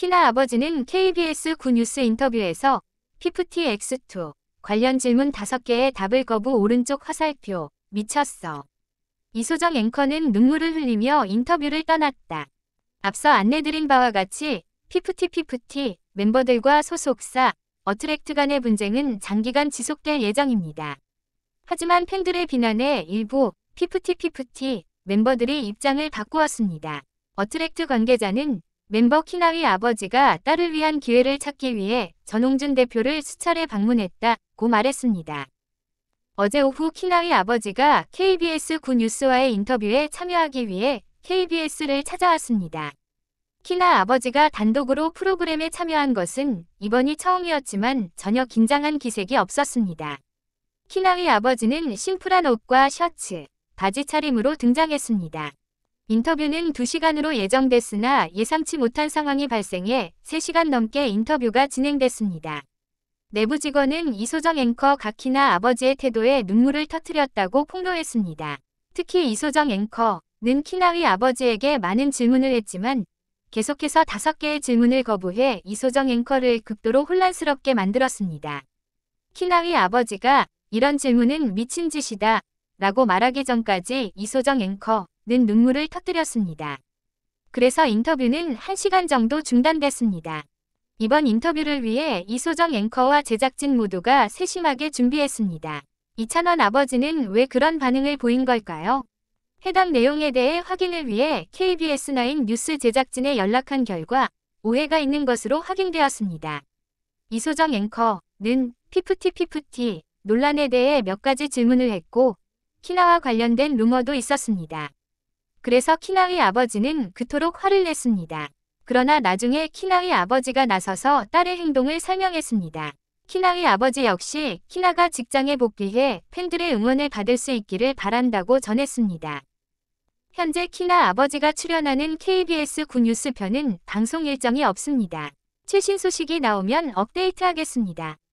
키나 아버지는 KBS 9뉴스 인터뷰에서 p 5 t x 2 관련 질문 5개에 답을 거부 오른쪽 화살표 미쳤어. 이소정 앵커는 눈물을 흘리며 인터뷰를 떠났다. 앞서 안내드린 바와 같이 p 5 t p 5 t 멤버들과 소속사 어트랙트 간의 분쟁은 장기간 지속될 예정입니다. 하지만 팬들의 비난에 일부 p 5 t p 5 t 멤버들이 입장을 바꾸었습니다. 어트랙트 관계자는 멤버 키나위 아버지가 딸을 위한 기회를 찾기 위해 전홍준 대표를 수차례 방문했다고 말했습니다. 어제 오후 키나위 아버지가 KBS 구뉴스와의 인터뷰에 참여하기 위해 KBS를 찾아왔습니다. 키나 아버지가 단독으로 프로그램에 참여한 것은 이번이 처음이었지만 전혀 긴장한 기색이 없었습니다. 키나위 아버지는 심플한 옷과 셔츠, 바지 차림으로 등장했습니다. 인터뷰는 2시간으로 예정됐으나 예상치 못한 상황이 발생해 3시간 넘게 인터뷰가 진행됐습니다. 내부 직원은 이소정 앵커 각희나 아버지의 태도에 눈물을 터뜨렸다고 폭로했습니다. 특히 이소정 앵커는 키나의 아버지에게 많은 질문을 했지만 계속해서 5개의 질문을 거부해 이소정 앵커를 극도로 혼란스럽게 만들었습니다. 키나의 아버지가 이런 질문은 미친 짓이다 라고 말하기 전까지 이소정 앵커 는 눈물을 터뜨렸습니다. 그래서 인터뷰는 1시간 정도 중단됐습니다. 이번 인터뷰를 위해 이소정 앵커와 제작진 모두가 세심하게 준비했습니다. 이찬원 아버지는 왜 그런 반응을 보인 걸까요? 해당 내용에 대해 확인을 위해 KBS9 뉴스 제작진에 연락한 결과 오해가 있는 것으로 확인되었습니다. 이소정 앵커는 피프티 피프티 논란에 대해 몇 가지 질문을 했고 키나와 관련된 루머도 있었습니다. 그래서 키나의 아버지는 그토록 화를 냈습니다. 그러나 나중에 키나의 아버지가 나서서 딸의 행동을 설명했습니다. 키나의 아버지 역시 키나가 직장에 복귀해 팬들의 응원을 받을 수 있기를 바란다고 전했습니다. 현재 키나 아버지가 출연하는 KBS 굿뉴스 편은 방송 일정이 없습니다. 최신 소식이 나오면 업데이트하겠습니다.